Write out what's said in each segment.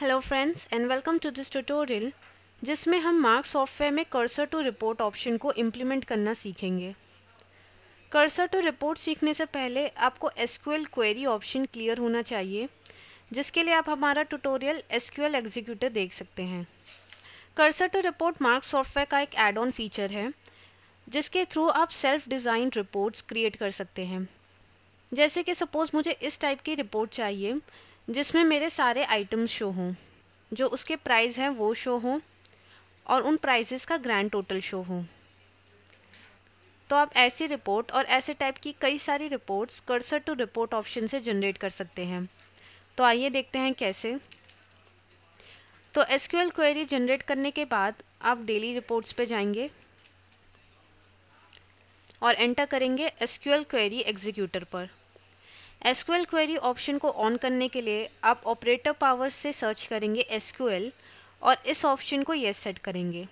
hello friends and welcome to this tutorial जिसमें हम mark software में कर्सर टू रिपोर्ट ऑप्शन को implement करना सीखेंगे कर्सर टू रिपोर्ट सीखने से पहले आपको एसक्यूएल क्वेरी ऑप्शन क्लियर होना चाहिए जिसके लिए आप हमारा ट्यूटोरियल एसक्यूएल एग्जीक्यूटिव देख सकते हैं cursor to report mark software का एक एड ऑन फीचर है जिसके थ्रू आप सेल्फ डिज़ाइन रिपोर्ट्स क्रिएट कर सकते हैं जैसे कि सपोज़ मुझे इस टाइप की रिपोर्ट चाहिए जिसमें मेरे सारे आइटम्स शो हों जो उसके प्राइस हैं वो शो हों और उन प्राइजेस का ग्रैंड टोटल शो हो तो आप ऐसी रिपोर्ट और ऐसे टाइप की कई सारी reports cursor to report option से जनरेट कर सकते हैं तो आइए देखते हैं कैसे तो एस क्वेरी जनरेट करने के बाद आप डेली रिपोर्ट्स पे जाएंगे और एंटर करेंगे एस क्वेरी एग्जीक्यूटर पर एसक्यूएल क्वेरी ऑप्शन को ऑन करने के लिए आप ऑपरेटर पावर से सर्च करेंगे एसक्यूएल और इस ऑप्शन को येस सेट करेंगे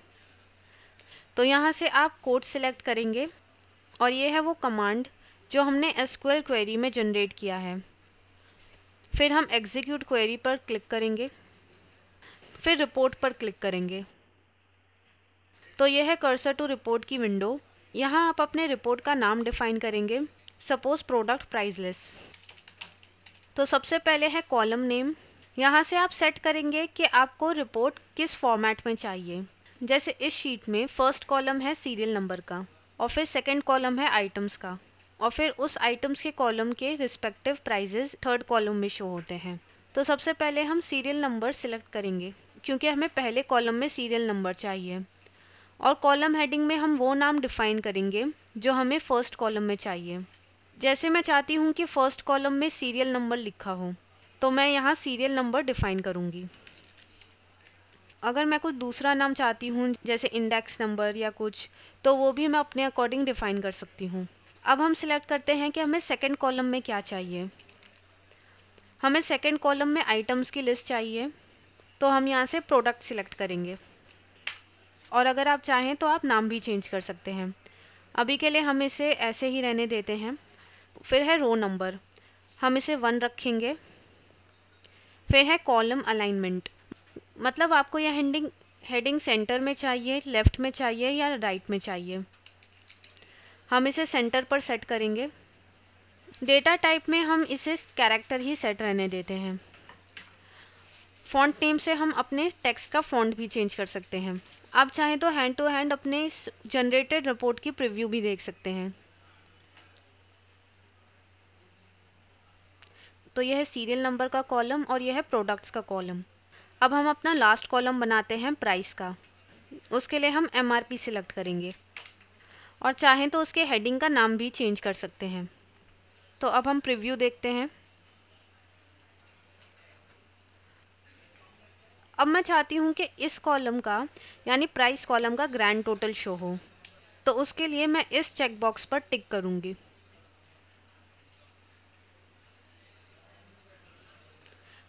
तो यहाँ से आप कोड सिलेक्ट करेंगे और ये है वो कमांड जो हमने एसक्यूएल क्वेरी में जनरेट किया है फिर हम एग्जीक्यूट क्वेरी पर क्लिक करेंगे फिर रिपोर्ट पर क्लिक करेंगे तो यह है कर्सर टू रिपोर्ट की विंडो यहाँ आप अपने रिपोर्ट का नाम डिफाइन करेंगे सपोज प्रोडक्ट प्राइजलेस तो सबसे पहले है कॉलम नेम यहाँ से आप सेट करेंगे कि आपको रिपोर्ट किस फॉर्मेट में चाहिए जैसे इस शीट में फर्स्ट कॉलम है सीरियल नंबर का और फिर सेकेंड कॉलम है आइटम्स का और फिर उस आइटम्स के कॉलम के रिस्पेक्टिव प्राइजेज थर्ड कॉलम में शो होते हैं तो सबसे पहले हम सीरियल नंबर सिलेक्ट करेंगे क्योंकि हमें पहले कॉलम में सीरियल नंबर चाहिए और कॉलम हेडिंग में हम वो नाम डिफाइन करेंगे जो हमें फर्स्ट कॉलम में चाहिए जैसे मैं चाहती हूँ कि फर्स्ट कॉलम में सीरियल नंबर लिखा हो तो मैं यहाँ सीरियल नंबर डिफाइन करूँगी अगर मैं कुछ दूसरा नाम चाहती हूँ जैसे इंडेक्स नंबर या कुछ तो वो भी मैं अपने अकॉर्डिंग डिफ़ाइन कर सकती हूँ अब हम सिलेक्ट करते हैं कि हमें सेकेंड कॉलम में क्या चाहिए हमें सेकेंड कॉलम में आइटम्स की लिस्ट चाहिए तो हम यहाँ से प्रोडक्ट सिलेक्ट करेंगे और अगर आप चाहें तो आप नाम भी चेंज कर सकते हैं अभी के लिए हम इसे ऐसे ही रहने देते हैं फिर है रो नंबर हम इसे वन रखेंगे फिर है कॉलम अलाइनमेंट मतलब आपको यह हेडिंग हेडिंग सेंटर में चाहिए लेफ़्ट में चाहिए या राइट right में चाहिए हम इसे सेंटर पर सेट करेंगे डेटा टाइप में हम इसे कैरेक्टर ही सेट रहने देते हैं फ़ॉन्ट नेम से हम अपने टेक्स्ट का फ़ॉन्ट भी चेंज कर सकते हैं आप चाहें तो हैंड टू हैंड अपने इस जनरेटेड रिपोर्ट की प्रिव्यू भी देख सकते हैं तो यह है सीरियल नंबर का कॉलम और यह है प्रोडक्ट्स का कॉलम अब हम अपना लास्ट कॉलम बनाते हैं प्राइस का उसके लिए हम एम सिलेक्ट करेंगे और चाहें तो उसके हेडिंग का नाम भी चेंज कर सकते हैं तो अब हम प्रिव्यू देखते हैं अब मैं चाहती हूँ कि इस कॉलम का यानी प्राइस कॉलम का ग्रैंड टोटल शो हो तो उसके लिए मैं इस चेकबॉक्स पर टिक करूँगी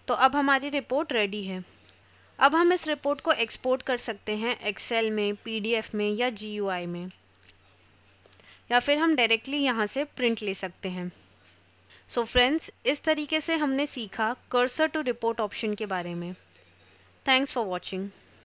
तो अब हमारी रिपोर्ट रेडी है अब हम इस रिपोर्ट को एक्सपोर्ट कर सकते हैं एक्सेल में पीडीएफ में या जीयूआई में या फिर हम डायरेक्टली यहाँ से प्रिंट ले सकते हैं सो so फ्रेंड्स इस तरीके से हमने सीखा कर्सर टू रिपोर्ट ऑप्शन के बारे में थैंक्स फॉर वॉचिंग